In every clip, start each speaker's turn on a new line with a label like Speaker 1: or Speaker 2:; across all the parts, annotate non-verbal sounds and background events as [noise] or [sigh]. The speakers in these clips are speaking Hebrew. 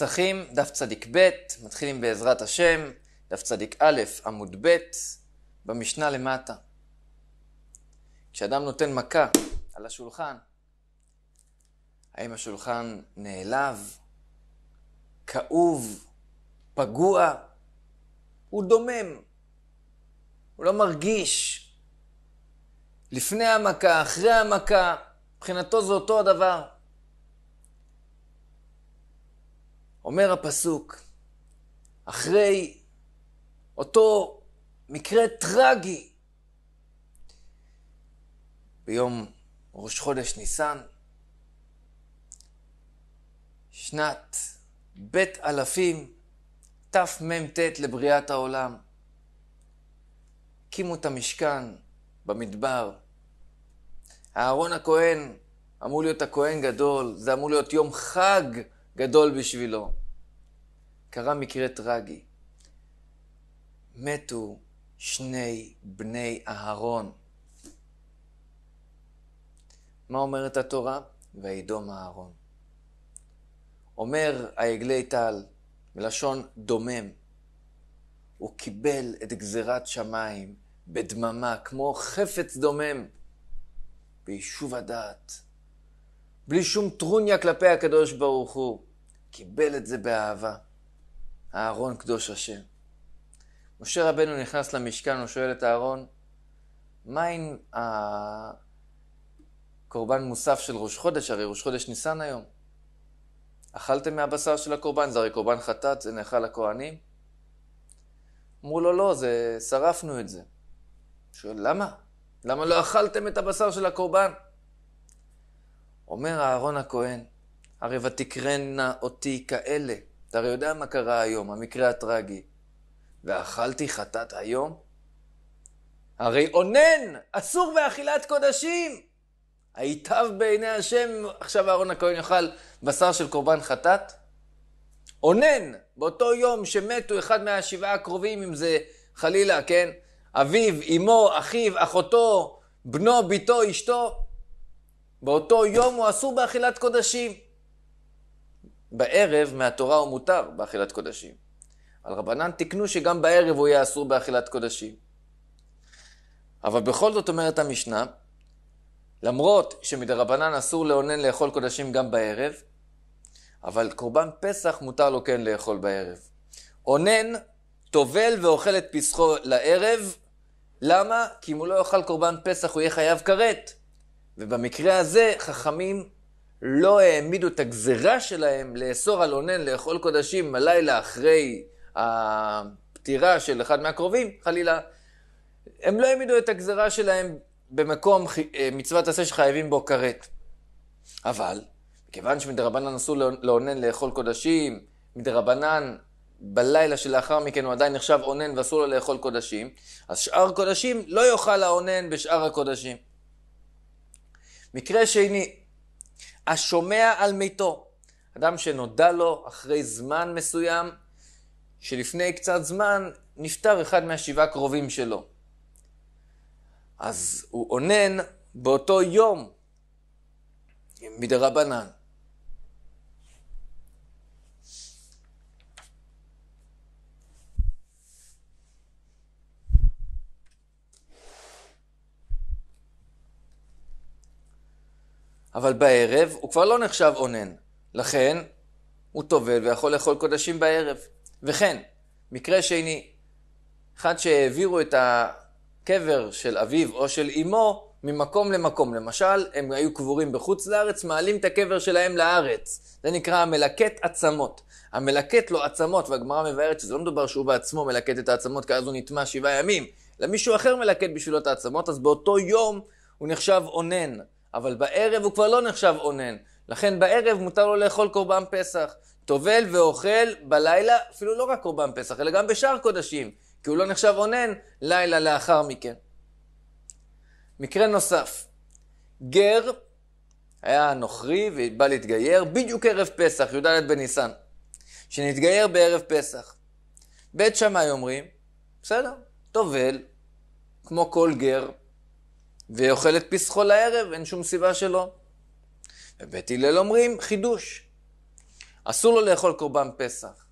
Speaker 1: פסחים, דף צדיק ב', מתחילים בעזרת השם, דף צדיק א', עמוד ב', במשנה למטה. כשאדם נותן מכה על השולחן, האם השולחן נעלב, כאוב, פגוע? הוא דומם, הוא לא מרגיש. לפני המכה, אחרי המכה, מבחינתו זה אותו הדבר. אומר הפסוק, אחרי אותו מקרה טרגי, ביום ראש חודש ניסן, שנת בית אלפים, תמ"ט לבריאת העולם. הקימו את המשכן במדבר. אהרון הכהן אמור להיות הכהן גדול, זה אמור להיות יום חג גדול בשבילו. קרה מקרה טרגי. מתו שני בני אהרון. מה אומרת התורה? וידום אהרון. אומר העגלי טל, מלשון דומם, הוא קיבל את גזירת שמיים בדממה, כמו חפץ דומם, ביישוב הדעת, בלי שום טרוניה כלפי הקדוש ברוך הוא, קיבל את זה באהבה. אהרון קדוש השם. משה רבנו נכנס למשכן, הוא שואל את אהרון, מה עם הקורבן מוסף של ראש חודש? הרי ראש חודש ניסן היום. אכלתם מהבשר של הקורבן? זה הרי קורבן חטאת, זה נאכל לכהנים. אמרו לו, לא, זה, שרפנו את זה. שואל, למה? למה לא אכלתם את הבשר של הקורבן? אומר אהרון הכהן, הרי ותקרנה אותי כאלה, אתה הרי יודע מה קרה היום, המקרה הטרגי. ואכלתי חטאת היום? הרי אונן, אסור באכילת קודשים. היטב בעיני השם, עכשיו אהרון הכהן יאכל בשר של קורבן חטאת? אונן, באותו יום שמתו אחד מהשבעה הקרובים, אם זה חלילה, כן? אביו, אמו, אחיו, אחותו, בנו, ביתו אשתו, באותו יום הוא אסור באכילת קודשים. בערב מהתורה הוא מותר באכילת קודשים. על רבנן תיקנו שגם בערב הוא יהיה אסור באכילת קודשים. אבל בכל זאת אומרת המשנה, למרות שמדרבנן אסור לאונן לאכול קודשים גם בערב, אבל קורבן פסח מותר לו כן לאכול בערב. אונן טובל ואוכל את פסחו לערב, למה? כי אם הוא לא יאכל קורבן פסח הוא יהיה חייב כרת. ובמקרה הזה חכמים לא העמידו את הגזרה שלהם לאסור על אונן לאכול קודשים הלילה אחרי הפטירה של אחד מהקרובים, חלילה, הם לא העמידו את הגזרה שלהם במקום אה, מצוות עשה שחייבים בו כרת. אבל, כיוון שמדרבנן אסור לא- לאונן לאכול קודשים, מדרבנן בלילה שלאחר מכן הוא עדיין נחשב אונן ואסור לו לאכול קודשים, אז שאר קודשים לא יאכל האונן בשאר הקודשים. מקרה שני, השומע על מיתו. אדם שנודע לו אחרי זמן מסוים, שלפני קצת זמן נפטר אחד מהשבעה קרובים שלו. אז הוא אונן באותו יום, מדרבנן. אבל בערב הוא כבר לא נחשב אונן. לכן, הוא טובל ויכול לאכול קודשים בערב. וכן, מקרה שני, אחד שהעבירו את הקבר של אביו או של אמו ממקום למקום. למשל, הם היו קבורים בחוץ לארץ, מעלים את הקבר שלהם לארץ. זה נקרא המלקט עצמות. המלקט לו עצמות, והגמרא מבארת שזה לא מדובר שהוא בעצמו מלקט את העצמות, כי אז הוא נטמע שבעה ימים, אלא מישהו אחר מלקט בשבילו את העצמות, אז באותו יום הוא נחשב אונן. אבל בערב הוא כבר לא נחשב אונן. לכן בערב מותר לו לאכול קורבן פסח. טובל ואוכל בלילה, אפילו לא רק קורבן פסח, אלא גם בשאר קודשים, כי הוא לא נחשב אונן לילה לאחר מכן. מקרה נוסף, גר היה נוכרי ובא להתגייר בדיוק ערב פסח, י"ד בניסן, שנתגייר בערב פסח. בית שמאי אומרים, בסדר, טובל, כמו כל גר, ואוכל את פסחו לערב, אין שום סיבה שלא. ובית הלל אומרים, חידוש. אסור לו לאכול קורבן פסח.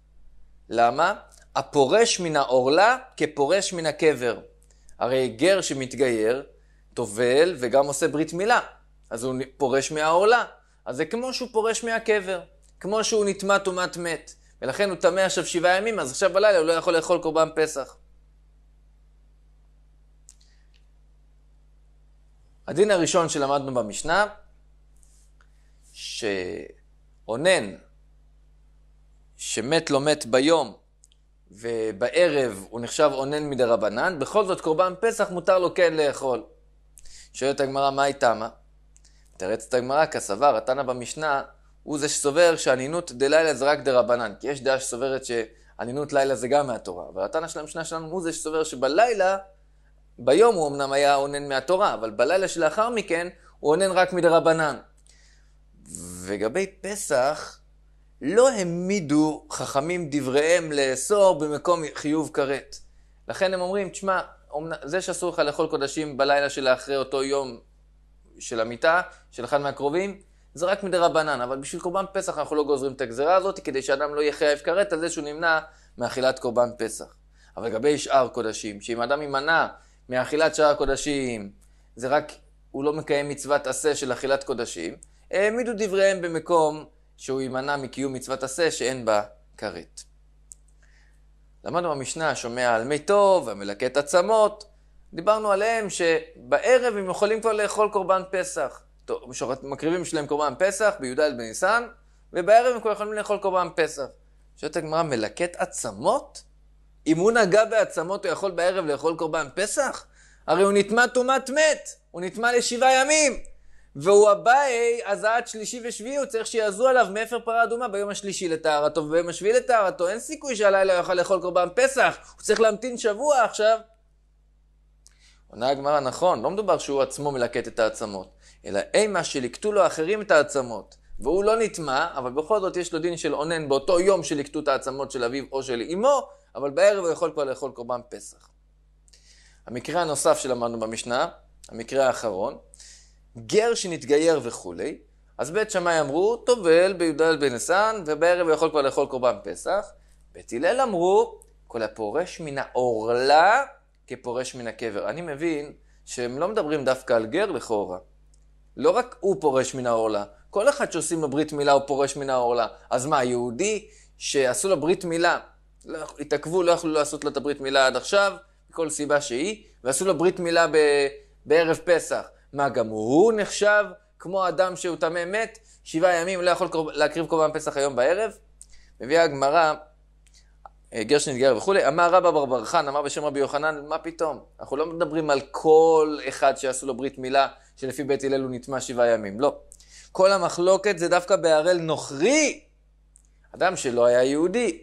Speaker 1: למה? הפורש מן העורלה כפורש מן הקבר. הרי גר שמתגייר, טובל וגם עושה ברית מילה. אז הוא פורש מהעורלה. אז זה כמו שהוא פורש מהקבר. כמו שהוא נטמא טומאת מת. ולכן הוא טמא עכשיו שבעה ימים, אז עכשיו בלילה הוא לא יכול לאכול קורבן פסח. הדין הראשון שלמדנו במשנה, שאונן שמת לא מת ביום ובערב הוא נחשב אונן מדי רבנן, בכל זאת קורבן פסח מותר לו כן לאכול. שואלת הגמרא, מה היא תמה? מתרצת הגמרא, כסבר, התנא במשנה, הוא זה שסובר שאנינות דלילה זה רק דרבנן, כי יש דעה שסוברת שאנינות לילה זה גם מהתורה, אבל התנא של המשנה שלנו הוא זה שסובר שבלילה ביום הוא אמנם היה אונן מהתורה, אבל בלילה שלאחר מכן הוא אונן רק מדרבנן. וגבי פסח, לא העמידו חכמים דבריהם לאסור במקום חיוב כרת. לכן הם אומרים, תשמע, זה שאסור לך לאכול קודשים בלילה שלאחרי אותו יום של המיטה, של אחד מהקרובים, זה רק מדרבנן, אבל בשביל קורבן פסח אנחנו לא גוזרים את הגזרה הזאת, כדי שאדם לא יהיה חייב כרת על זה שהוא נמנע מאכילת קורבן פסח. אבל לגבי שאר קודשים, שאם אדם יימנע מאכילת שאר הקודשים, זה רק, הוא לא מקיים מצוות עשה של אכילת קודשים, העמידו דבריהם במקום שהוא יימנע מקיום מצוות עשה שאין בה כרת. למדנו במשנה שומע על מי טוב, המלקט עצמות, דיברנו עליהם שבערב הם יכולים כבר לאכול קורבן פסח. טוב, מקריבים שלהם קורבן פסח בי"ד בניסן, ובערב הם כבר יכולים לאכול קורבן פסח. שואלת הגמרא, מלקט עצמות? אם הוא נגע בעצמות, הוא יכול בערב לאכול קורבן פסח? הרי הוא נטמא טומאת מת, הוא נטמא לשבעה ימים. והוא אביי, אז עד שלישי ושביעי הוא צריך שיעזו עליו מאפר פרה אדומה ביום השלישי לטהרתו וביום השביעי לטהרתו. אין סיכוי שהלילה הוא יוכל לאכול קורבן פסח, הוא צריך להמתין שבוע עכשיו. עונה הגמרא, נכון, לא מדובר שהוא עצמו מלקט את העצמות, אלא אימה שליקטו לו אחרים את העצמות. והוא לא נטמא, אבל בכל זאת יש לו דין של אונן באותו יום שליקטו את העצמות של אביו או של אמו, אבל בערב הוא יכול כבר לאכול קורבן פסח. המקרה הנוסף שלמדנו במשנה, המקרה האחרון, גר שנתגייר וכולי, אז בית שמאי אמרו, טובל בי"ד בניסן, ובערב הוא יכול כבר לאכול קורבן פסח. בית הלל אמרו, כל הפורש מן העורלה כפורש מן הקבר. אני מבין שהם לא מדברים דווקא על גר לכאורה. לא רק הוא פורש מן העורלה, כל אחד שעושים לו ברית מילה הוא פורש מן העורלה. אז מה, יהודי שעשו לו ברית מילה, לא, התעכבו, לא יכלו לעשות לו את הברית מילה עד עכשיו, מכל סיבה שהיא, ועשו לו ברית מילה ב, בערב פסח. מה, גם הוא נחשב כמו אדם שהוא טמא מת? שבעה ימים לא יכול להקריב קורבן פסח היום בערב? מביאה הגמרא, אה, גרשנין גר וכולי, אמר רבא בר בר חן, אמר בשם רבי יוחנן, מה פתאום? אנחנו לא מדברים על כל אחד שעשו לו ברית מילה, שלפי בית הלל הוא נטמע שבעה ימים, לא. כל המחלוקת זה דווקא בהראל נוכרי, אדם שלא היה יהודי.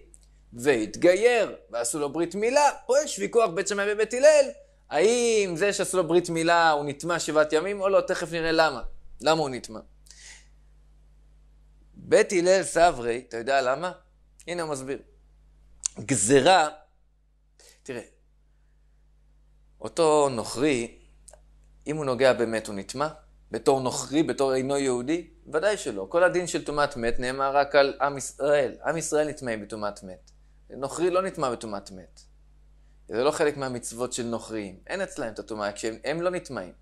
Speaker 1: והתגייר, ועשו לו ברית מילה. פה יש ויכוח בית שמאי ובית הלל, האם זה שעשו לו ברית מילה הוא נטמע שבעת ימים או לא, תכף נראה למה. למה הוא נטמע. בית הלל סברי, אתה יודע למה? הנה הוא מסביר. גזרה, תראה, אותו נוכרי, אם הוא נוגע באמת הוא נטמע? בתור נוכרי, בתור אינו יהודי? ודאי שלא. כל הדין של טומאת מת נאמר רק על עם ישראל. עם ישראל נטמעים בטומאת מת. נוכרי לא נטמע בטומאת מת. זה לא חלק מהמצוות של נוכריים. אין אצלהם את הטומאה, כשהם לא נטמעים.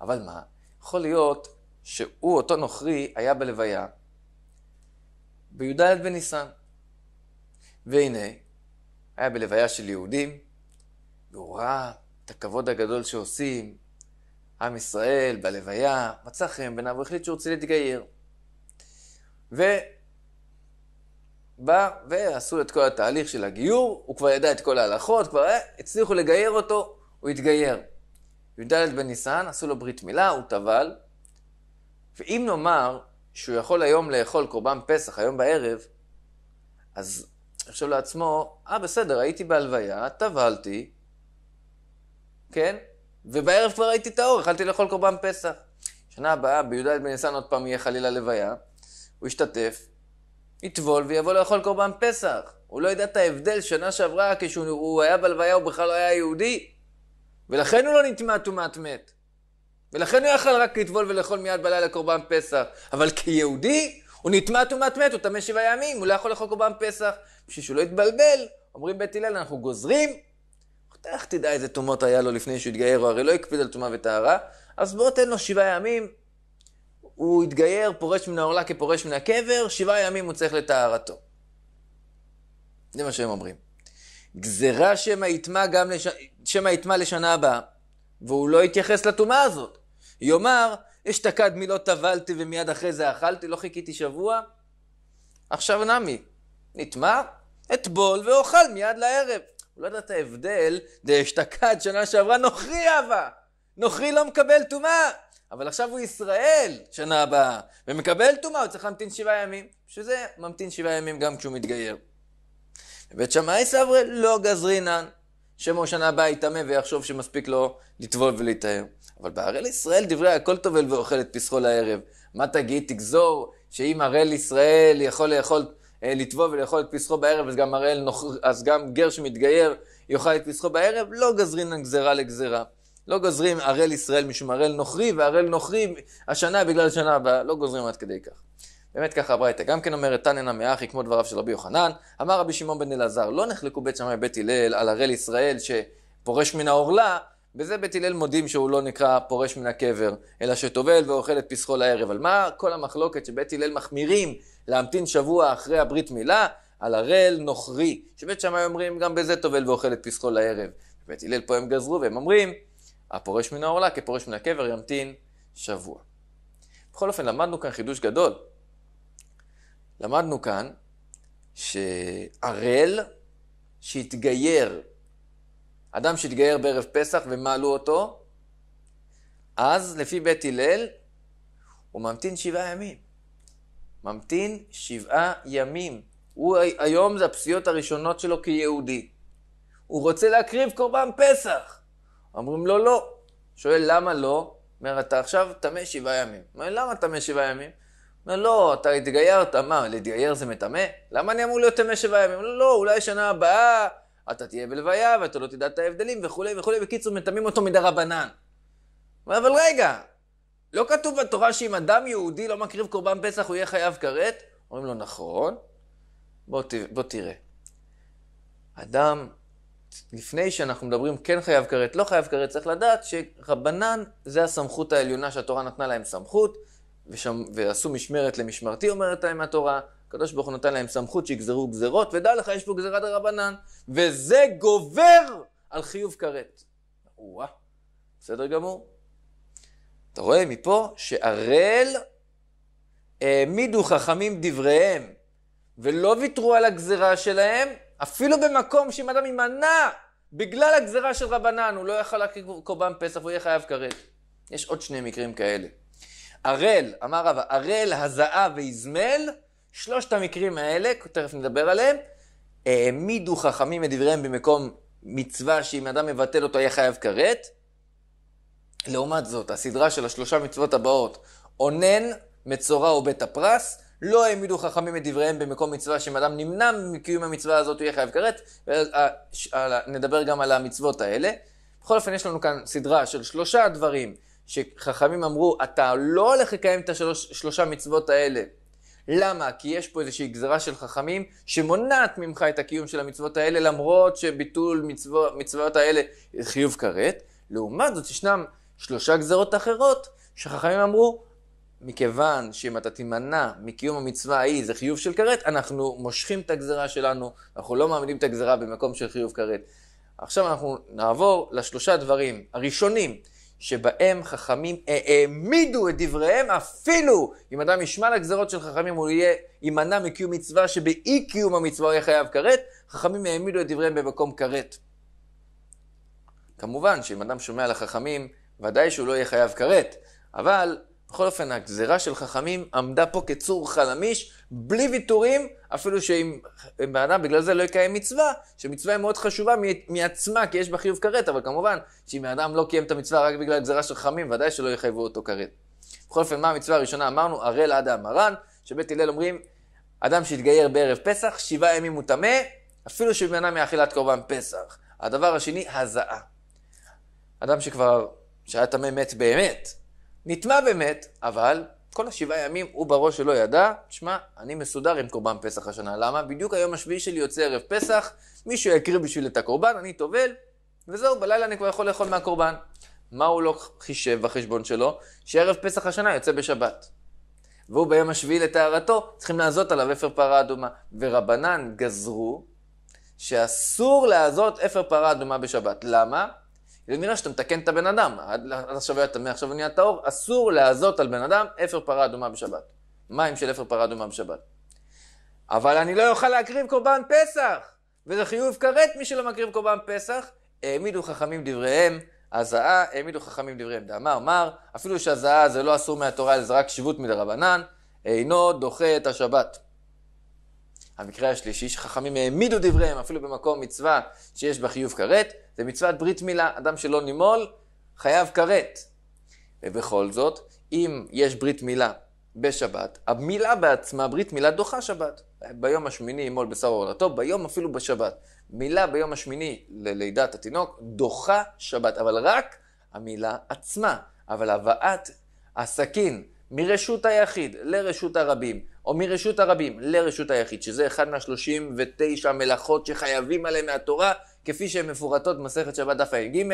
Speaker 1: אבל מה? יכול להיות שהוא, אותו נוכרי, היה בלוויה בי"ד בניסן. והנה, היה בלוויה של יהודים, והוא ראה את הכבוד הגדול שעושים עם ישראל בלוויה, מצא חן בעיניו, הוא החליט שהוא רוצה להתגייר. ו... בא ועשו את כל התהליך של הגיור, הוא כבר ידע את כל ההלכות, כבר אה, הצליחו לגייר אותו, הוא התגייר. י"ד בניסן, עשו לו ברית מילה, הוא טבל, ואם נאמר שהוא יכול היום לאכול קורבן פסח, היום בערב, אז יחשוב לעצמו, אה, ah, בסדר, הייתי בהלוויה, טבלתי, כן? ובערב כבר הייתי טהור, יכלתי לאכול קורבן פסח. שנה הבאה, בי"ד בניסן עוד פעם יהיה חלילה לוויה, הוא ישתתף, יטבול ויבוא לאכול קורבן פסח. הוא לא ידע את ההבדל, שנה שעברה כשהוא היה בלוויה הוא בכלל לא היה יהודי. ולכן הוא לא נטמע טומאת מת. ולכן הוא יכל רק לטבול ולאכול מיד בלילה קורבן פסח. אבל כיהודי, הוא נטמע טומאת מת, הוא טמא שבעה ימים, הוא לא יכול לאכול קורבן פסח. בשביל שהוא לא יתבלבל, אומרים בית הלל, אנחנו גוזרים. איך תדע איזה טומאות היה לו לפני שהוא התגייר, הוא הרי לא הקפיד על טומאה וטהרה. אז בוא תן לו שבעה ימים, הוא התגייר, פורש מן העורלה כפורש מן הקבר, שבעה ימים הוא צריך לטהרתו. זה מה שהם אומרים. גזירה שמא יטמע גם לש... שמא יטמע לשנה הבאה, והוא לא יתייחס לטומאה הזאת. יאמר, אשתקד מילות טבלתי ומיד אחרי זה אכלתי, לא חיכיתי שבוע. עכשיו נמי, נטמע, אטבול ואוכל מיד לערב. הוא לא יודע את ההבדל, דאשתקד שנה שעברה נוכרי אבה, נוכרי לא מקבל טומאה. אבל עכשיו הוא ישראל שנה הבאה, ומקבל טומאה, הוא צריך להמתין שבעה ימים. בשביל זה ממתין שבעה ימים גם כשהוא מתגייר. בבית שמאי סברי לא גזרינן, שמו שנה הבאה יטמא ויחשוב שמספיק לו לטבול ולהיטהר. אבל בהראל ישראל דברי הכל טובל ואוכל את פסחו לערב. מה תגיד? תגזור שאם הראל ישראל יכול לאכול, אה, לטבול ולאכול את פסחו בערב, אז גם הראל, נוכ... אז גם גר שמתגייר יאכל את פסחו בערב? לא גזרינן גזרה לגזרה. לא גוזרים ערל ישראל משום ערל נוכרי, וערל נוכרי השנה בגלל השנה הבאה, לא גוזרים עד כדי כך. באמת ככה הברייתא. גם כן אומרת תנינא מאחי, כמו דבריו של רבי יוחנן, אמר רבי שמעון בן אלעזר, לא נחלקו בית שמאי ובית הלל על ערל ישראל שפורש מן העורלה, בזה בית הלל מודים שהוא לא נקרא פורש מן הקבר, אלא שטובל ואוכל את פסחו לערב. על מה כל המחלוקת שבית הלל מחמירים להמתין שבוע אחרי הברית מילה? על ערל נוכרי, שבית שמאי אומרים גם בזה טובל ואוכל את פסחו לערב. בית הלל פה הם גזרו והם אומרים הפורש מן העורלה כפורש מן הקבר ימתין שבוע. בכל אופן, למדנו כאן חידוש גדול. למדנו כאן שערל שהתגייר, אדם שהתגייר בערב פסח ומעלו אותו, אז לפי בית הלל הוא ממתין שבעה ימים. ממתין שבעה ימים. הוא היום זה הפסיעות הראשונות שלו כיהודי. הוא רוצה להקריב קורבן פסח. אומרים לו, לא. שואל, למה לא? אומר, אתה עכשיו טמא שבעה ימים. אומר, למה טמא שבעה ימים? אומר, לא, אתה התגיירת, מה, להתגייר זה מטמא? למה אני אמור להיות טמא שבעה ימים? לא, אולי שנה הבאה אתה תהיה בלוויה ואתה לא תדע את ההבדלים וכולי וכולי. בקיצור, מטמאים אותו מדרבנן. אומר, אבל רגע, לא כתוב בתורה שאם אדם יהודי לא מקריב קורבן פסח הוא יהיה חייב כרת? אומרים לו, נכון, בוא, בוא תראה. אדם לפני שאנחנו מדברים כן חייב כרת, לא חייב כרת, צריך לדעת שרבנן זה הסמכות העליונה שהתורה נתנה להם סמכות, ושם, ועשו משמרת למשמרתי אומרת להם התורה, הקדוש ברוך הוא נתן להם סמכות שיגזרו גזרות, ודע לך יש פה גזירת הרבנן, וזה גובר על חיוב כרת. וואה, בסדר גמור. אתה רואה מפה שהראל העמידו חכמים דבריהם, ולא ויתרו על הגזירה שלהם, אפילו במקום שאם אדם יימנע בגלל הגזרה של רבנן, הוא לא יכל להקריב קורבן פסח, הוא יהיה חייב כרת. יש עוד שני מקרים כאלה. ערל, אמר רבא, ערל, הזעה ואיזמל, שלושת המקרים האלה, תכף נדבר עליהם, העמידו חכמים את דבריהם במקום מצווה שאם אדם מבטל אותו יהיה חייב כרת. לעומת זאת, הסדרה של השלושה מצוות הבאות, אונן, מצורע ובית הפרס, לא העמידו חכמים את דבריהם במקום מצווה, שאם אדם נמנע מקיום המצווה הזאת, הוא יהיה חייב כרת, אה, אה, נדבר גם על המצוות האלה. בכל אופן, יש לנו כאן סדרה של שלושה דברים שחכמים אמרו, אתה לא הולך לקיים את השלושה מצוות האלה. למה? כי יש פה איזושהי גזרה של חכמים שמונעת ממך את הקיום של המצוות האלה, למרות שביטול מצוות, מצוות האלה חיוב כרת. לעומת זאת, ישנם שלושה גזרות אחרות שחכמים אמרו, מכיוון שאם אתה תימנע מקיום המצווה ההיא זה חיוב של כרת, אנחנו מושכים את הגזרה שלנו, אנחנו לא מעמידים את הגזרה במקום של חיוב כרת. עכשיו אנחנו נעבור לשלושה דברים הראשונים שבהם חכמים העמידו את דבריהם אפילו אם אדם ישמע לגזרות של חכמים הוא יהיה יימנע מקיום מצווה שבאי קיום המצווה הוא יהיה חייב כרת, חכמים העמידו את דבריהם במקום כרת. כמובן שאם אדם שומע לחכמים ודאי שהוא לא יהיה חייב כרת, אבל בכל אופן, הגזירה של חכמים עמדה פה כצור חלמיש, בלי ויתורים, אפילו שאם בן אדם בגלל זה לא יקיים מצווה, שמצווה היא מאוד חשובה מעצמה, כי יש בה חיוב כרת, אבל כמובן, שאם האדם לא קיים את המצווה רק בגלל הגזירה של חכמים, ודאי שלא יחייבו אותו כרת. בכל אופן, מה המצווה הראשונה אמרנו? הראל עד המרן, שבית הלל אומרים, אדם שהתגייר בערב פסח, שבעה ימים הוא טמא, אפילו שבן אדם מאכילת קורבן פסח. הדבר השני, הזעה. אדם שכבר, שהיה טמא מת באמת, נטמע ומת, אבל כל השבעה ימים הוא בראש שלא ידע, שמע, אני מסודר עם קורבן פסח השנה. למה? בדיוק היום השביעי שלי יוצא ערב פסח, מישהו יקריא בשביל את הקורבן, אני טובל, וזהו, בלילה אני כבר יכול לאכול מהקורבן. מה הוא לא חישב בחשבון שלו? שערב פסח השנה יוצא בשבת. והוא ביום השביעי לטהרתו, צריכים לעזות עליו אפר פרה אדומה. ורבנן גזרו שאסור לעזות אפר פרה אדומה בשבת. למה? זה נראה שאתה מתקן את הבן אדם, עד, עכשיו היה טמא, עכשיו הוא נהיה טהור, אסור להזות על בן אדם אפר פרה אדומה בשבת. מים של אפר פרה אדומה בשבת. אבל אני לא אוכל להקריב קורבן פסח, וזה חיוב כרת מי שלא מקריב קורבן פסח. העמידו חכמים דבריהם, הזעה, העמידו חכמים דבריהם. דאמר מר, אפילו שהזעה זה לא אסור מהתורה, זה רק שיבות מדרבנן, אינו דוחה את השבת. המקרה השלישי, שחכמים העמידו דבריהם אפילו במקום מצווה שיש בה חיוב כרת, זה מצוות ברית מילה. אדם שלא נימול, חייב כרת. ובכל זאת, אם יש ברית מילה בשבת, המילה בעצמה, ברית מילה דוחה שבת. ביום השמיני ימול בשר עורנתו, ביום אפילו בשבת. מילה ביום השמיני ללידת התינוק דוחה שבת, אבל רק המילה עצמה. אבל הבאת הסכין מרשות היחיד לרשות הרבים, או מרשות הרבים לרשות היחיד, שזה אחד מהשלושים ותשע מלאכות שחייבים עליהן מהתורה, כפי שהן מפורטות במסכת שבת דף ה"ג.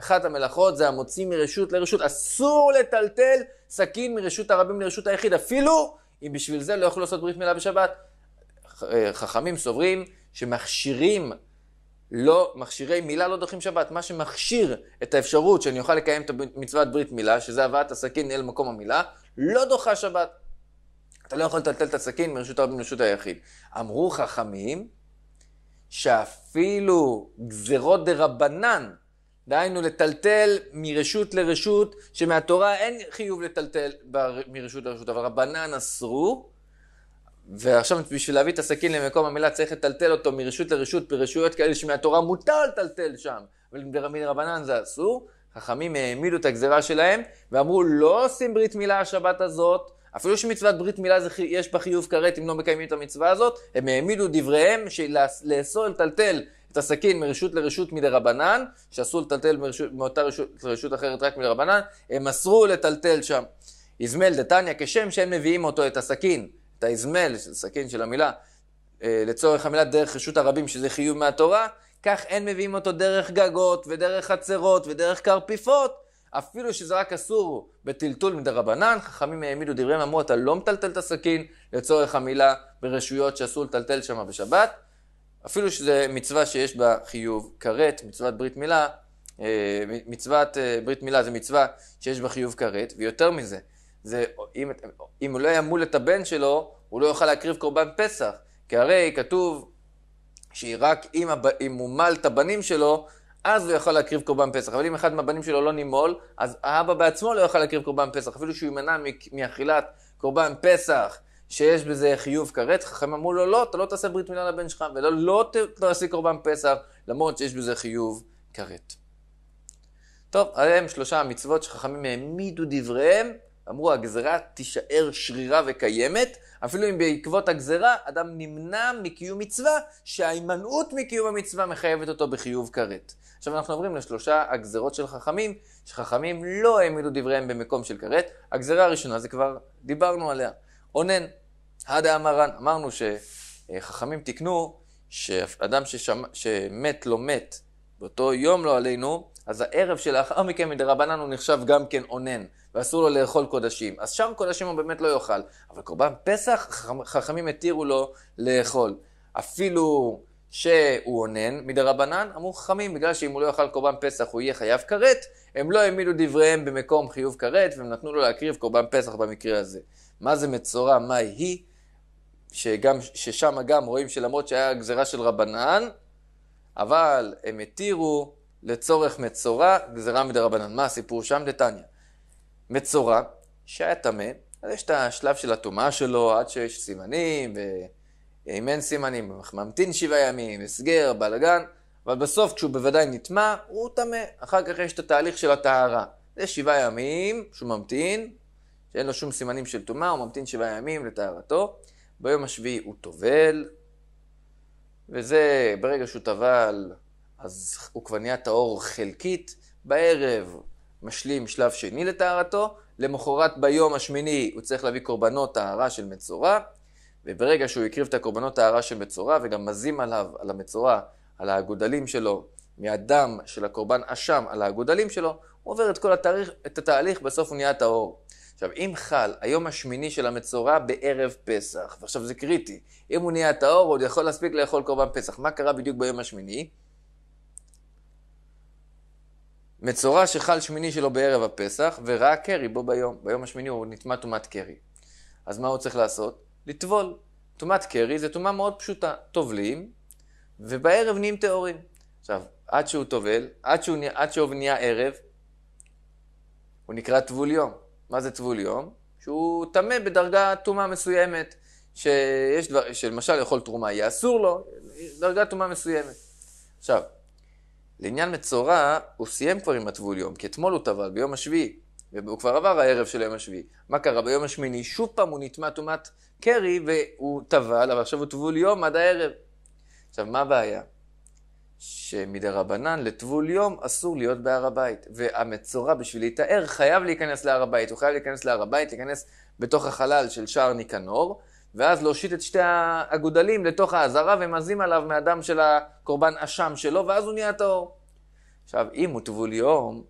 Speaker 1: אחת המלאכות זה המוציא מרשות לרשות. אסור לטלטל סכין מרשות הרבים לרשות היחיד, אפילו אם בשביל זה לא יכלו לעשות ברית מילה בשבת. חכמים סוברים שמכשירים לא, מכשירי מילה לא דוחים שבת. מה שמכשיר את האפשרות שאני אוכל לקיים את מצוות ברית מילה, שזה הבאת הסכין אל מקום המילה, לא דוחה שבת. אתה לא יכול לטלטל את הסכין מרשות הרבים לרשות היחיד. אמרו חכמים שאפילו גזרות דה רבנן, דהיינו לטלטל מרשות לרשות, שמהתורה אין חיוב לטלטל בר... מרשות לרשות, אבל רבנן אסרו, ועכשיו בשביל להביא את הסכין למקום המילה צריך לטלטל אותו מרשות לרשות ברשויות כאלה שמהתורה מותר לטלטל שם, אבל מרבנן זה אסור. חכמים העמידו את הגזרה שלהם ואמרו לא עושים ברית מילה השבת הזאת אפילו שמצוות ברית מילה זה, יש בה חיוב כרת אם לא מקיימים את המצווה הזאת, הם העמידו דבריהם שלאסור לטלטל את הסכין מרשות לרשות מדרבנן, שאסור לטלטל מרשות, מאותה רשות לרשות אחרת רק מדרבנן, הם אסרו לטלטל שם. איזמל דתניא, כשם שהם מביאים אותו, את הסכין, את האיזמל, סכין של המילה, אה, לצורך המילה דרך רשות הרבים, שזה חיוב מהתורה, כך אין מביאים אותו דרך גגות, ודרך חצרות, ודרך קרפיפות, אפילו שזה רק אסור בטלטול מדרבנן, חכמים העמידו דבריהם, אמרו אתה לא מטלטל את הסכין לצורך המילה ברשויות שאסור לטלטל שמה בשבת, אפילו שזה מצווה שיש בה חיוב כרת, מצוות ברית מילה, אה, מצוות אה, ברית מילה זה מצווה שיש בה חיוב כרת, ויותר מזה, זה אם, אם הוא לא ימול את הבן שלו, הוא לא יוכל להקריב קורבן פסח, כי הרי כתוב שרק אם, אם הוא מל את הבנים שלו, אז הוא יכול להקריב קורבן פסח. אבל אם אחד מהבנים שלו לא נימול, אז האבא בעצמו לא יוכל להקריב קורבן פסח. אפילו שהוא יימנע מאכילת קורבן פסח, שיש בזה חיוב כרת, חכמים אמרו לו, לא, אתה לא תעשה ברית מילה לבן שלך, ולא לא, לא תעשה קורבן פסח, למרות שיש בזה חיוב כרת. טוב, הם שלושה המצוות שחכמים העמידו דבריהם, אמרו הגזרה תישאר שרירה וקיימת, אפילו אם בעקבות הגזרה אדם נמנע מקיום מצווה, שההימנעות מקיום המצווה מחייבת אותו בחיוב כרת. עכשיו אנחנו עוברים לשלושה הגזרות של חכמים, שחכמים לא העמידו דבריהם במקום של כרת. הגזרה הראשונה, זה כבר דיברנו עליה. אונן, הדה אמרן, אמרנו שחכמים תיקנו שאדם ששמ... שמת לא מת באותו יום לא עלינו, אז הערב שלאחר מכן מדרבנן הוא נחשב גם כן אונן, ואסור לו לאכול קודשים. אז שאר קודשים הוא באמת לא יאכל, אבל קורבן פסח, חכמים התירו לו לאכול. אפילו שהוא אונן מדרבנן, אמרו חכמים, בגלל שאם הוא לא יאכל קורבן פסח הוא יהיה חייב כרת, הם לא העמידו דבריהם במקום חיוב כרת, והם נתנו לו להקריב קורבן פסח במקרה הזה. מה זה מצורע, מה היא, שגם, ששם גם רואים שלמרות שהיה גזירה של רבנן, אבל הם התירו לצורך מצורע גזירה מדרבנן. מה הסיפור שם? דתניא. מצורע, שהיה טמא, אז יש את השלב של הטומאה שלו, עד שיש סימנים ו... אם אין סימנים, ממתין שבעה ימים, הסגר, בלגן, אבל בסוף כשהוא בוודאי נטמע, הוא טמא. אחר כך יש את התהליך של הטהרה. זה שבעה ימים שהוא ממתין, שאין לו שום סימנים של טומאה, הוא ממתין שבעה ימים לטהרתו. ביום השביעי הוא טובל, וזה, ברגע שהוא טבל, אז הוא כבר נהיה טהור חלקית. בערב משלים שלב שני לטהרתו, למחרת ביום השמיני הוא צריך להביא קורבנות טהרה של מצורע, וברגע שהוא הקריב את הקורבנות טהרה של מצורע, וגם מזים עליו, על המצורע, על האגודלים שלו, מהדם של הקורבן אשם על האגודלים שלו, הוא עובר את כל התאריך, את התהליך, בסוף הוא נהיה טהור. עכשיו, אם חל היום השמיני של המצורע בערב פסח, ועכשיו זה קריטי, אם הוא נהיה טהור, הוא עוד יכול להספיק לאכול קורבן פסח. מה קרה בדיוק ביום השמיני? מצורע שחל שמיני שלו בערב הפסח, וראה קרי בו ביום. ביום השמיני הוא נטמא טומאת קרי. אז מה הוא צריך לעשות? לטבול. טומאת קרי זה טומאה מאוד פשוטה. טובלים, ובערב נהיים טהורים. עכשיו, עד שהוא טובל, עד, שהוא, עד שהוא נהיה ערב, הוא נקרא טבול יום. מה זה טבול יום? שהוא טמא בדרגה טומאה מסוימת, שיש דבר, שלמשל לאכול תרומה יהיה אסור לו, דרגה טומאה מסוימת. עכשיו, לעניין מצורע, הוא סיים כבר עם הטבול יום, כי אתמול הוא טבל, ביום השביעי. והוא כבר עבר הערב של היום השביעי. מה קרה? ביום השמיני שוב פעם הוא נטמע טומאת קרי והוא טבל, אבל עכשיו הוא טבול יום עד הערב. עכשיו, מה הבעיה? שמדי רבנן לטבול יום אסור להיות בהר הבית. והמצורע בשביל להיטהר חייב להיכנס להר הבית. הוא חייב להיכנס להר הבית, להיכנס בתוך החלל של שער ניקנור, ואז להושיט את שתי האגודלים לתוך האזהרה ומזים עליו מהדם של הקורבן אשם שלו, ואז הוא נהיה טהור. עכשיו, אם הוא טבול יום,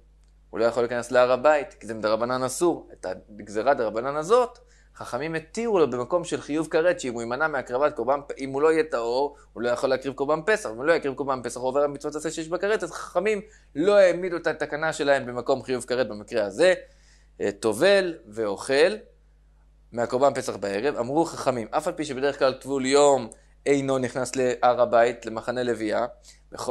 Speaker 1: הוא לא יכול להיכנס להר הבית, כי זה מדרבנן אסור. את הגזירה דרבנן הזאת, חכמים התירו לו במקום של חיוב כרת, שאם הוא יימנע מהקרבת קורבן, אם הוא לא יהיה טהור, הוא לא יכול להקריב קורבן פסח, אם הוא לא יקריב קורבן פסח, הוא עובר למצוות עשה שיש בכרת, אז חכמים לא העמידו את התקנה שלהם במקום חיוב כרת במקרה הזה. אה, טובל ואוכל מהקורבן פסח בערב, אמרו חכמים, אף על פי שבדרך כלל טבול יום אינו נכנס להר הבית, למחנה לוויה,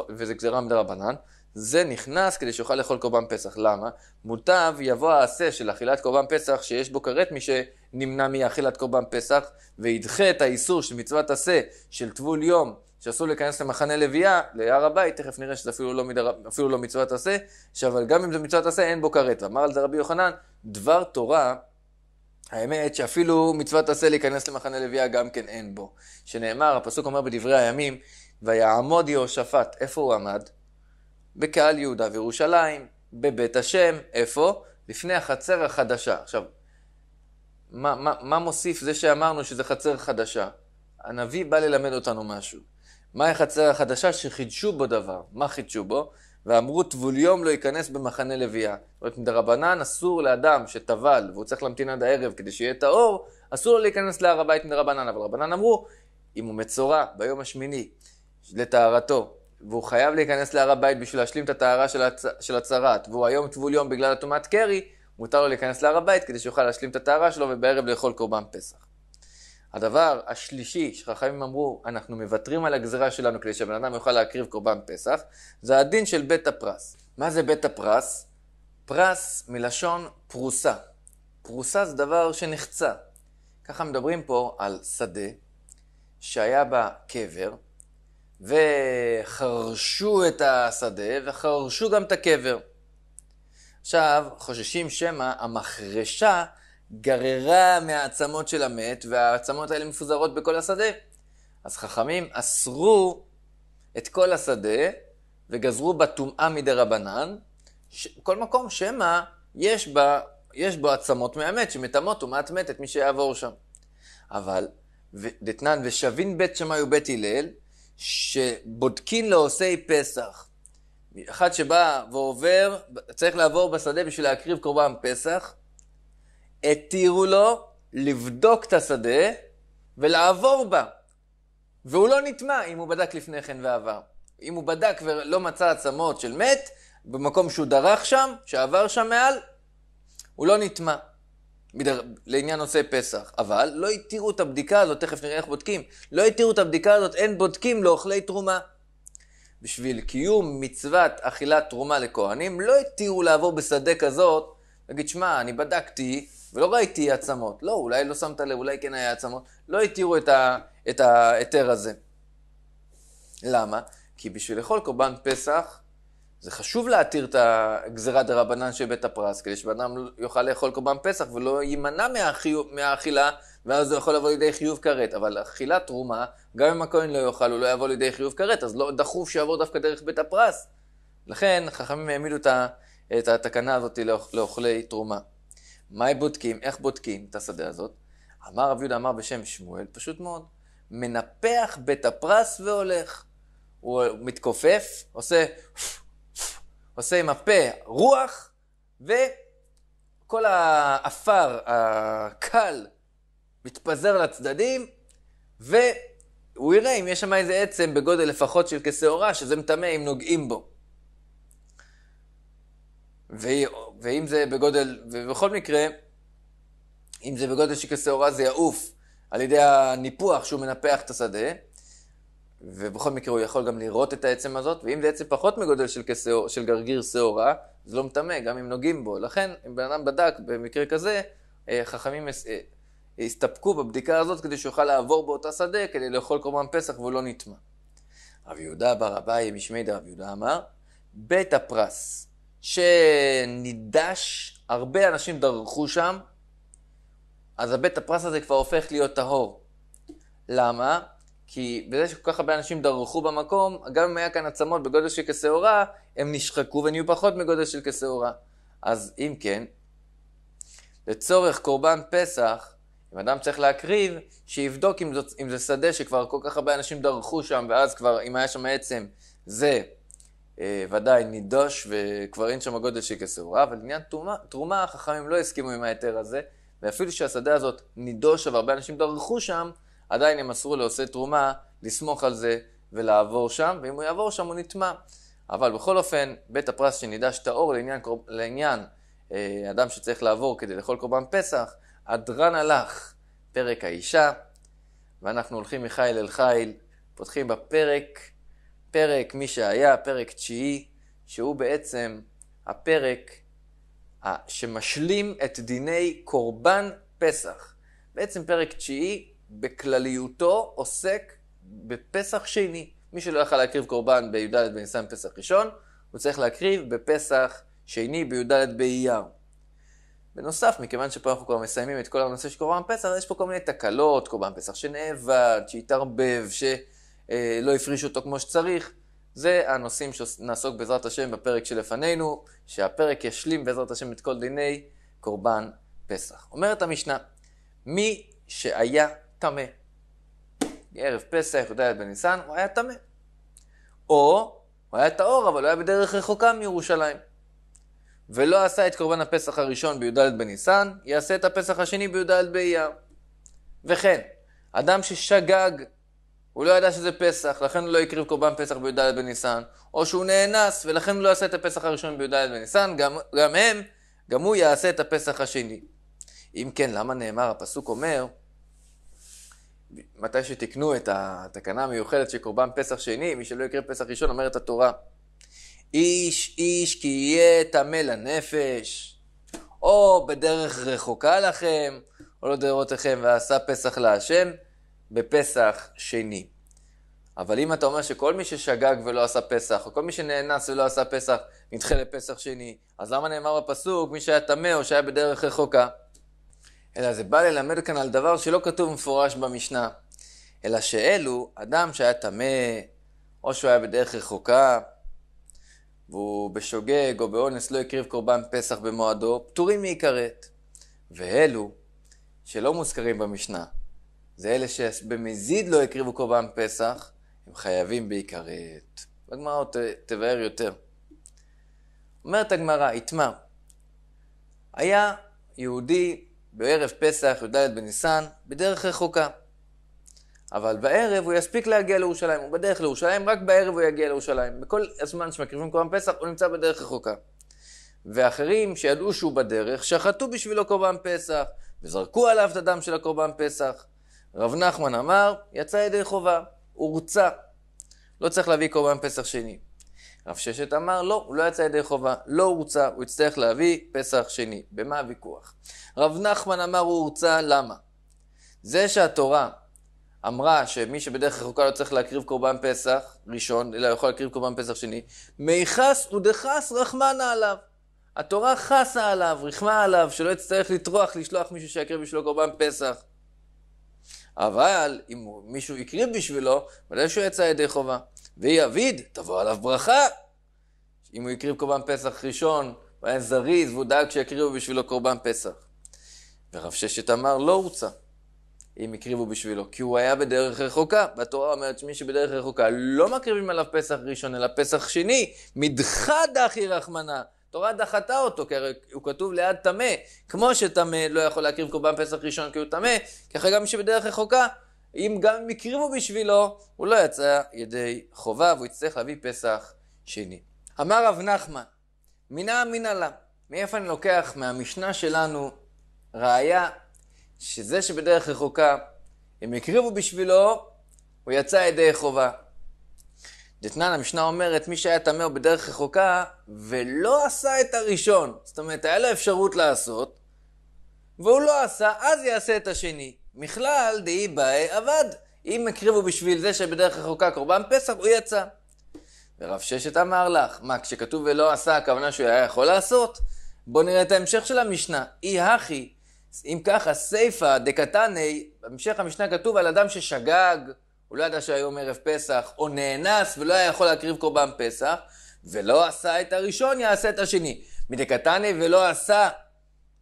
Speaker 1: וזה גזירה מדרבנן, זה נכנס כדי שיוכל לאכול קורבן פסח. למה? מוטב יבוא העשה של אכילת קורבן פסח שיש בו כרת מי שנמנע מאכילת קורבן פסח וידחה את האיסור של מצוות עשה של טבול יום שאסור להיכנס למחנה לוויה, להר הבית, תכף נראה שזה אפילו לא, מדר... אפילו לא מצוות עשה, שאבל גם אם זה מצוות עשה אין בו כרת. ואמר על זה רבי יוחנן, דבר תורה האמת שאפילו מצוות עשה להיכנס למחנה לוויה גם כן אין בו. שנאמר, הפסוק אומר בדברי הימים, ויעמוד יהושפט, איפה הוא עמד? בקהל יהודה וירושלים, בבית השם, איפה? לפני החצר החדשה. עכשיו, מה, מה, מה מוסיף זה שאמרנו שזה חצר חדשה? הנביא בא ללמד אותנו משהו. מהי החצר החדשה? שחידשו בו דבר. מה חידשו בו? ואמרו טבול יום לא ייכנס במחנה לוויה. זאת אומרת, מדרבנן אסור לאדם שטבל והוא צריך להמתין עד הערב כדי שיהיה טהור, אסור לו להיכנס להר הבית מדרבנן. אבל רבנן אמרו, אם הוא מצורע ביום השמיני לטהרתו, והוא חייב להיכנס להר הבית בשביל להשלים את הטהרה של, הצ... של הצרת, והוא היום טבול יום בגלל אטומת קרי, מותר לו להיכנס להר הבית כדי שיוכל להשלים את הטהרה שלו ובערב לאכול קורבן פסח. הדבר השלישי שחכמים אמרו, אנחנו מוותרים על הגזרה שלנו כדי שהבן אדם יוכל להקריב קורבן פסח, זה הדין של בית הפרס. מה זה בית הפרס? פרס מלשון פרוסה. פרוסה זה דבר שנחצה. ככה מדברים פה על שדה שהיה בה קבר, וחרשו את השדה וחרשו גם את הקבר. עכשיו, חוששים שמא המחרשה גררה מהעצמות של המת, והעצמות האלה מפוזרות בכל השדה. אז חכמים אסרו את כל השדה וגזרו בה טומאה מדי רבנן, ש... כל מקום שמא יש, בה, יש בו עצמות מהמת, שמטמאות טומאת מת את מי שיעבור שם. אבל דתנן ושבין בית שמאי ובית הלל, שבודקין לעושי פסח. אחד שבא ועובר, צריך לעבור בשדה בשביל להקריב קורבן פסח, התירו לו לבדוק את השדה ולעבור בה. והוא לא נטמע אם הוא בדק לפני כן ועבר. אם הוא בדק ולא מצא עצמות של מת, במקום שהוא דרך שם, שעבר שם מעל, הוא לא נטמע. מדר... לעניין נושא פסח, אבל לא התירו את הבדיקה הזאת, תכף נראה איך בודקים, לא התירו את הבדיקה הזאת, אין בודקים לאוכלי תרומה. בשביל קיום מצוות אכילת תרומה לכהנים, לא התירו לעבור בשדה כזאת, להגיד, שמע, אני בדקתי ולא ראיתי עצמות. לא, אולי לא שמת לב, אולי כן היה עצמות. לא התירו את, ה... את ההיתר הזה. למה? כי בשביל לאכול קורבן פסח, זה חשוב להתיר את הגזירה דרבנן של בית הפרס, כדי שבן אדם יוכל לאכול קורבן פסח ולא יימנע מהחיו... מהאכילה, ואז הוא יכול לבוא לידי חיוב כרת. אבל אכילת תרומה, גם אם הכהן לא יאכל, הוא לא יבוא לידי חיוב כרת, אז לא דחוף שיעבור דווקא דרך בית הפרס. לכן, חכמים העמידו את התקנה הזאת לאוכלי תרומה. מה בודקים? איך בודקים את השדה הזאת? אמר רב יהודה אמר בשם שמואל, פשוט מאוד, מנפח בית הפרס והולך. הוא מתכופף, עושה... עושה עם הפה רוח, וכל העפר הקל מתפזר לצדדים, והוא יראה אם יש שם איזה עצם בגודל לפחות של כשעורה, שזה מטמא אם נוגעים בו. ואם זה בגודל, ובכל מקרה, אם זה בגודל של כשעורה זה יעוף על ידי הניפוח שהוא מנפח את השדה, ובכל מקרה הוא יכול גם לראות את העצם הזאת, ואם זה עצם פחות מגודל של, כסאור, של גרגיר שעורה, זה לא מטמא, גם אם נוגעים בו. לכן, אם בן אדם בדק במקרה כזה, אה, חכמים אה, אה, הסתפקו בבדיקה הזאת כדי שיוכל לעבור באותה שדה כדי לאכול קורבן פסח והוא לא נטמא. רב יהודה בר אביי משמי דרב יהודה אמר, בית הפרס שנידש, הרבה אנשים דרכו שם, אז הבית הפרס הזה כבר הופך להיות טהור. למה? כי בזה שכל כך הרבה אנשים דרכו במקום, גם אם היה כאן עצמות בגודל של כשעורה, הם נשחקו ונהיו פחות מגודל של כשעורה. אז אם כן, לצורך קורבן פסח, אם אדם צריך להקריב, שיבדוק אם, זאת, אם זה שדה שכבר כל כך הרבה אנשים דרכו שם, ואז כבר, אם היה שם עצם, זה אה, ודאי נידוש וכבר אין שם גודל של כשעורה, אבל לעניין תרומה, תרומה, החכמים לא הסכימו עם ההיתר הזה, ואפילו שהשדה הזאת נידוש, אבל הרבה אנשים דרכו שם, עדיין הם אסרו לעושה תרומה לסמוך על זה ולעבור שם, ואם הוא יעבור שם הוא נטמע. אבל בכל אופן, בית הפרס שנידש טהור לעניין, לעניין אה, אדם שצריך לעבור כדי לאכול קורבן פסח, אדרן הלך, פרק האישה, ואנחנו הולכים מחיל אל חיל, פותחים בפרק, פרק מי שהיה, פרק תשיעי, שהוא בעצם הפרק שמשלים את דיני קורבן פסח. בעצם פרק תשיעי בכלליותו עוסק בפסח שני. מי שלא יכל להקריב קורבן בי"ד בניסן פסח ראשון, הוא צריך להקריב בפסח שני בי"ד באייר. בנוסף, מכיוון שפה אנחנו כבר מסיימים את כל הנושא של קורבן פסח, יש פה כל מיני תקלות, קורבן פסח שנאבד, שהתערבב, שלא אה, הפריש אותו כמו שצריך. זה הנושאים שנעסוק בעזרת השם בפרק שלפנינו, שהפרק ישלים בעזרת השם את כל דיני קורבן פסח. אומרת המשנה, מי שהיה טמא. ערב פסח, י"ד בניסן, הוא היה טמא. או, הוא היה טהור, אבל הוא היה בדרך רחוקה מירושלים. ולא עשה את קורבן הפסח הראשון בי"ד בניסן, יעשה את הפסח השני בי"ד באייר. וכן, אדם ששגג, הוא לא ידע שזה פסח, לכן הוא לא הקריב קורבן פסח בי"ד בניסן, או שהוא נאנס, ולכן הוא לא יעשה את הפסח הראשון בי"ד בניסן, גם, גם הם, גם הוא יעשה את הפסח השני. אם כן, למה נאמר, הפסוק אומר, מתי שתיקנו את התקנה המיוחדת של קורבן פסח שני, מי שלא יקרה פסח ראשון, אומרת התורה. איש איש כי יהיה טמא לנפש, או בדרך רחוקה לכם, או לא לדורותיכם, ועשה פסח להשם בפסח שני. אבל אם אתה אומר שכל מי ששגג ולא עשה פסח, או כל מי שנאנס ולא עשה פסח, נדחה לפסח שני, אז למה נאמר בפסוק, מי שהיה טמא או שהיה בדרך רחוקה? אלא זה בא ללמד כאן על דבר שלא כתוב מפורש במשנה. אלא שאלו, אדם שהיה טמא, או שהוא היה בדרך רחוקה, והוא בשוגג או באונס לא הקריב קורבן פסח במועדו, פטורים מעיקרת. ואלו, שלא מוזכרים במשנה, זה אלה שבמזיד לא הקריבו קורבן פסח, הם חייבים בעיקרת. הגמרא עוד תבאר יותר. אומרת הגמרא, יטמע. היה יהודי בערב פסח, י"ד בניסן, בדרך רחוקה. אבל בערב הוא יספיק להגיע לירושלים, הוא בדרך לירושלים, רק בערב הוא יגיע לירושלים. בכל הזמן שמקריבים קורבן פסח, הוא נמצא בדרך רחוקה. ואחרים שידעו שהוא בדרך, שחטו בשבילו קורבן פסח, וזרקו עליו את הדם של הקורבן פסח. רב נחמן אמר, יצא ידי חובה, הוא רוצה. לא צריך להביא קורבן פסח שני. רב ששת אמר, לא, הוא לא יצא ידי חובה, לא הורצה, הוא יצטרך להביא פסח שני. במה הוויכוח? רב נחמן אמר, הוא הורצה, למה? זה שהתורה אמרה שמי שבדרך רחוקה לא צריך להקריב קורבן פסח ראשון, אלא יכול להקריב קורבן פסח שני, מייחס ודחס רחמנה עליו. התורה חסה עליו, רחמה עליו, שלא יצטרך לטרוח לשלוח מישהו שיקריב בשבילו קורבן פסח. אבל אם מישהו הקריב בשבילו, בגלל שהוא יצא ידי חובה. ויביד, תבוא עליו ברכה. אם הוא הקריב קורבן פסח ראשון, הוא היה זריז, והוא דאג שיקריבו בשבילו קורבן פסח. ורב ששת אמר, לא הוצא אם הקריבו בשבילו, כי הוא היה בדרך רחוקה. והתורה אומרת שמי שבדרך רחוקה לא מקריבים עליו פסח ראשון, אלא פסח שני, מדחא דחי רחמנא. התורה דחתה אותו, כי הרי הוא כתוב ליד טמא. כמו שטמא לא יכול להקריב קורבן פסח ראשון כי הוא טמא, ככה גם שבדרך רחוקה, אם גם אם הקריבו בשבילו, הוא לא יצא ידי חובה והוא יצטרך להביא פסח שני. אמר רב נחמן, מינה אמינא לה. מאיפה אני לוקח מהמשנה שלנו ראיה שזה שבדרך רחוקה הם הקריבו בשבילו, הוא יצא ידי חובה. דתנן המשנה אומרת, מי שהיה טמא הוא בדרך רחוקה, ולא עשה את הראשון. זאת אומרת, היה לו אפשרות לעשות, והוא לא עשה, אז יעשה את השני. מכלל דאי באי אבד. אם הקריבו בשביל זה שבדרך רחוקה קורבן פסח, הוא יצא. ורב ששת אמר לך, מה, כשכתוב ולא עשה, הכוונה שהוא היה יכול לעשות? בואו נראה את ההמשך של המשנה. אי הכי, אם ככה, סיפא דקתני, בהמשך המשנה כתוב על אדם ששגג, הוא לא ידע שהיום ערב פסח, או נאנס ולא היה יכול להקריב קורבן פסח, ולא עשה את הראשון, יעשה את השני. מדקתני ולא עשה,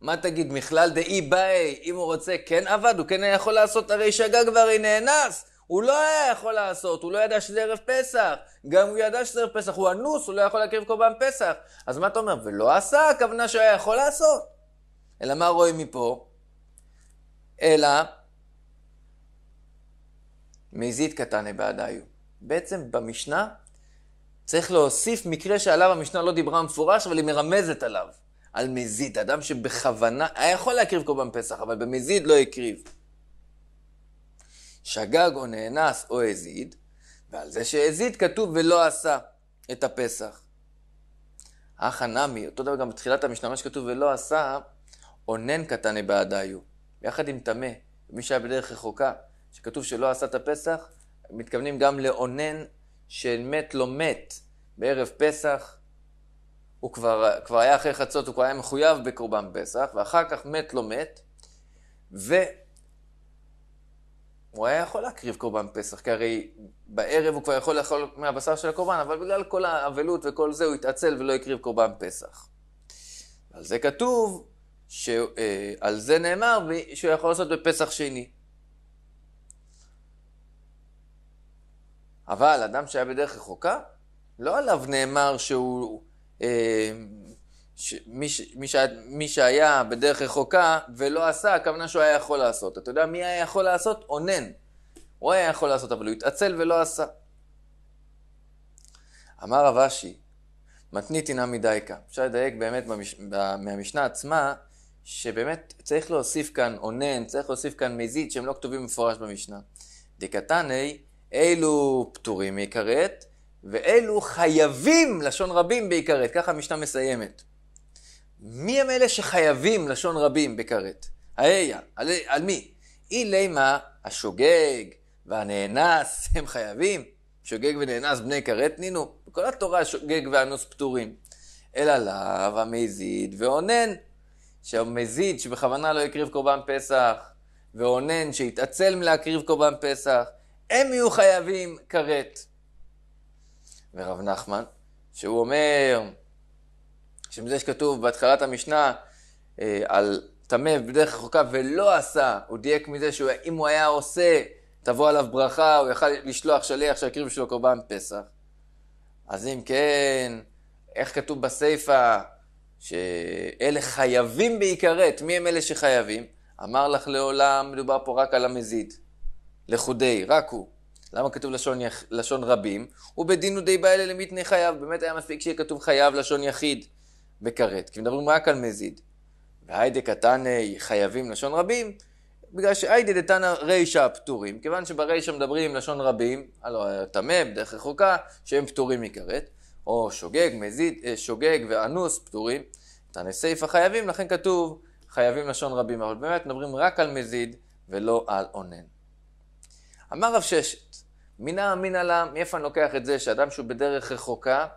Speaker 1: מה תגיד, מכלל דאי באי, אם הוא רוצה, כן עבד, הוא כן היה יכול לעשות, הרי שגג והרי נאנס. הוא לא היה יכול לעשות, הוא לא ידע שזה ערב פסח. גם הוא ידע שזה ערב פסח, הוא אנוס, הוא לא יכול להקריב קורבן פסח. אז מה אתה אומר? ולא עשה, הכוונה שהוא היה יכול לעשות. אלא מה רואים מפה? אלא מזיד קטנה בעדיו. בעצם במשנה צריך להוסיף מקרה שעליו המשנה לא דיברה מפורש, אבל היא מרמזת עליו. על מזיד, אדם שבכוונה, היה יכול להקריב קורבן פסח, אבל במזיד לא הקריב. שגג או נאנס או הזיד, ועל זה שהזיד כתוב ולא עשה את הפסח. אך הנמי, אותו דבר גם בתחילת המשנה, מה שכתוב ולא עשה, אונן קטנה בעדיו, יחד עם טמא, מי שהיה בדרך רחוקה, שכתוב שלא עשה את הפסח, מתכוונים גם לאונן שמת לא מת בערב פסח. הוא כבר, כבר היה אחרי חצות, הוא כבר היה מחויב בקורבן פסח, ואחר כך מת לא מת, והוא היה יכול להקריב קורבן פסח, כי הרי בערב הוא כבר יכול לאכול מהבשר של הקורבן, אבל בגלל כל האבלות וכל זה הוא התעצל ולא הקריב קורבן פסח. על זה כתוב, שעל אה, זה נאמר שהוא יכול לעשות בפסח שני. אבל אדם שהיה בדרך רחוקה, לא עליו נאמר שהוא... אה, ש, מי, ש, מי, ש, מי שהיה בדרך רחוקה ולא עשה, הכוונה שהוא היה יכול לעשות. אתה יודע מי היה יכול לעשות? אונן. הוא היה יכול לעשות, אבל הוא התעצל ולא עשה. אמר רב אשי, מתנית אינה מדייקה. אפשר לדייק באמת במש... מהמשנה עצמה, שבאמת צריך להוסיף כאן אונן, צריך להוסיף כאן מזיד, שהם לא כתובים במפורש במשנה. דקתני, אילו פטורים מעיקרת, ואילו חייבים, לשון רבים בעיקרת. ככה המשנה מסיימת. מי הם אלה שחייבים לשון רבים בכרת? האיה, על, על מי? אי לימה השוגג והנאנס [laughs] הם חייבים? שוגג ונאנס בני כרת נינו? בכל התורה שוגג ואנוס פטורים. אלא לאו המזיד ואונן, שהמזיד שבכוונה לא הקריב קורבן פסח, ואונן שהתעצל מלהקריב קורבן פסח, הם יהיו חייבים כרת. ורב נחמן, שהוא אומר, שמזה שכתוב בהתחלת המשנה אה, על טמא בדרך רחוקה ולא עשה, הוא דייק מזה שאם הוא היה עושה, תבוא עליו ברכה, הוא יכל לשלוח שליח שהקריב שלו קורבן פסח. אז אם כן, איך כתוב בסיפא שאלה חייבים בעיקרת, מי הם אלה שחייבים? אמר לך לעולם, מדובר פה רק על המזיד. לחודי, רק הוא. למה כתוב לשון, יח... לשון רבים? ובדין הוא די באלה למתנה חייב. באמת היה מספיק שיהיה כתוב חייב לשון יחיד בכרת, כי מדברים רק על מזיד. והיידה קטן חייבים לשון רבים, בגלל שהיידה דתנא רישא פטורים, כיוון שברישא מדברים לשון רבים, הלא טמא, בדרך רחוקה, שהם פטורים מכרת, או שוגג, מזיד, אה, שוגג ואנוס פטורים, תנא סיפא חייבים, לכן כתוב חייבים לשון רבים, אבל באמת מדברים רק על מזיד ולא על אונן. אמר רב ששת, מינה אמינא לה, מאיפה אני לוקח את זה שאדם שהוא בדרך רחוקה,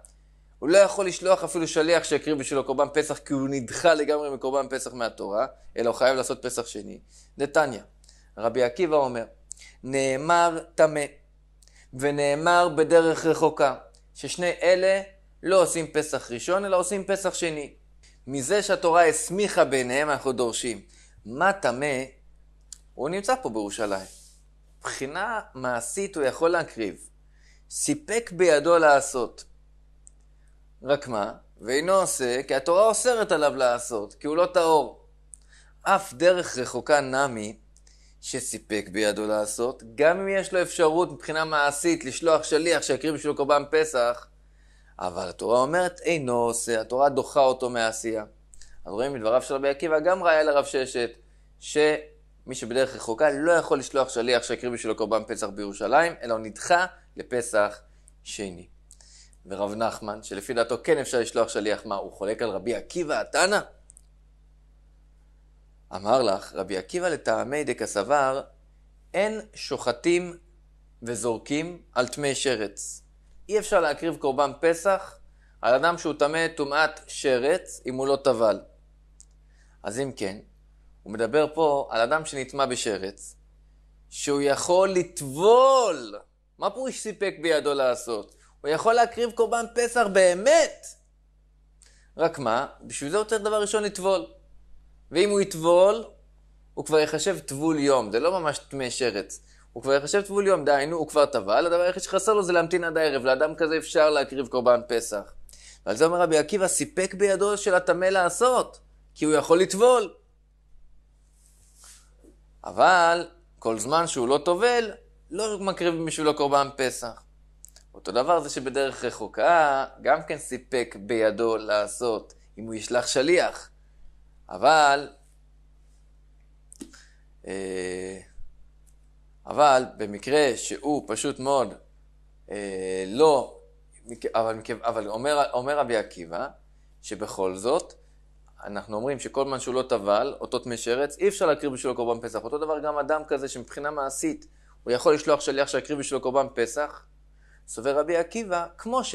Speaker 1: הוא לא יכול לשלוח אפילו שליח שיקריב בשבילו קורבן פסח, כי הוא נדחה לגמרי מקורבן פסח מהתורה, אלא הוא חייב לעשות פסח שני. נתניה, רבי עקיבא אומר, נאמר טמא, ונאמר בדרך רחוקה, ששני אלה לא עושים פסח ראשון, אלא עושים פסח שני. מזה שהתורה הסמיכה ביניהם, אנחנו דורשים. מה טמא? הוא נמצא פה בירושלים. מבחינה מעשית הוא יכול להקריב. סיפק בידו לעשות. רק מה? ואינו עושה, כי התורה אוסרת עליו לעשות, כי הוא לא טהור. אף דרך רחוקה נמי, שסיפק בידו לעשות, גם אם יש לו אפשרות מבחינה מעשית לשלוח שליח שיקריב בשביל קורבן פסח, אבל התורה אומרת אינו עושה, התורה דוחה אותו מעשייה. אז רואים מדבריו של רבי עקיבא גם ראיה לרב ששת, ש... מי שבדרך רחוקה לא יכול לשלוח שליח שיקריא בשבילו קורבן פסח בירושלים, אלא הוא נדחה לפסח שני. ורב נחמן, שלפי דעתו כן אפשר לשלוח שליח, מה, הוא חולק על רבי עקיבא התנא? אמר לך, רבי עקיבא לטעמי דקסבר, אין שוחטים וזורקים על טמאי שרץ. אי אפשר להקריב קורבן פסח על אדם שהוא טמא טומאת שרץ, אם הוא לא טבל. אז אם כן, הוא מדבר פה על אדם שנטמע בשרץ, שהוא יכול לטבול. מה פירוש סיפק בידו לעשות? הוא יכול להקריב קורבן פסח באמת. רק מה, בשביל זה הוא צריך דבר ראשון לטבול. ואם הוא יטבול, הוא כבר יחשב טבול יום, זה לא ממש טמא שרץ. הוא כבר יחשב טבול יום, דהיינו, הוא כבר טבל, הדבר היחיד שחסר לו זה להמתין עד הערב, לאדם כזה אפשר להקריב קורבן פסח. ועל זה אומר רבי עקיבא, סיפק בידו של הטמא לעשות, כי הוא יכול לטבול. אבל כל זמן שהוא לא טובל, לא מקריב בשבילו קורבן פסח. אותו דבר זה שבדרך רחוקה, גם כן סיפק בידו לעשות, אם הוא ישלח שליח. אבל, אה, אבל במקרה שהוא פשוט מאוד אה, לא, אבל, אבל אומר, אומר רבי עקיבא, שבכל זאת, אנחנו אומרים שכל זמן שהוא לא טבל, אותות טמא שרץ, אי אפשר להקריב בשבילו קורבן פסח. אותו דבר גם אדם כזה שמבחינה מעשית, הוא יכול לשלוח שליח שיקריב בשבילו קורבן פסח. סובר רבי עקיבא, כמו ש... ש...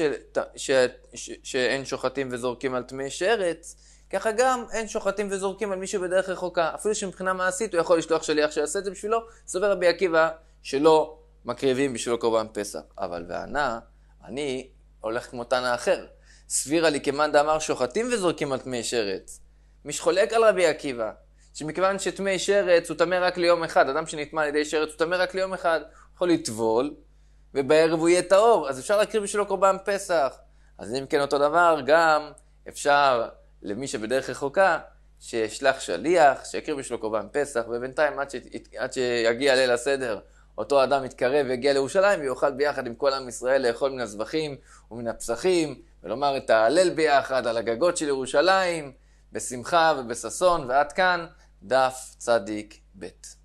Speaker 1: ש... ש... שאין שוחטים וזורקים על טמאי שרץ, ככה גם אין שוחטים וזורקים על מישהו בדרך רחוקה. אפילו שמבחינה מעשית הוא יכול לשלוח שליח שיעשה את זה בשבילו, סובר רבי עקיבא שלא מקריבים בשבילו קורבן פסח. אבל וענה, אני הולך כמו תנא אחר. סבירה לי כמאן דאמר שוחטים וזורקים על טמאי שרץ. מי שחולק על רבי עקיבא, שמכיוון שטמאי שרץ הוא טמא רק ליום אחד, אדם שנטמא על ידי שרץ הוא טמא רק ליום אחד, יכול לטבול, ובערב הוא יהיה טהור, אז אפשר להקריא בשבילו קורבן פסח. אז אם כן אותו דבר, גם אפשר למי שבדרך רחוקה, שישלח שליח, שיקריא בשבילו קורבן פסח, ובינתיים עד, ש... עד שיגיע ליל הסדר, אותו אדם יתקרב ויגיע לירושלים ויוכל ביחד עם כל עם ישראל לאכול מן הזבחים ומן הפסחים ולומר את ההלל ביחד על הגגות של ירושלים, בשמחה ובששון, ועד כאן דף צדיק ב'.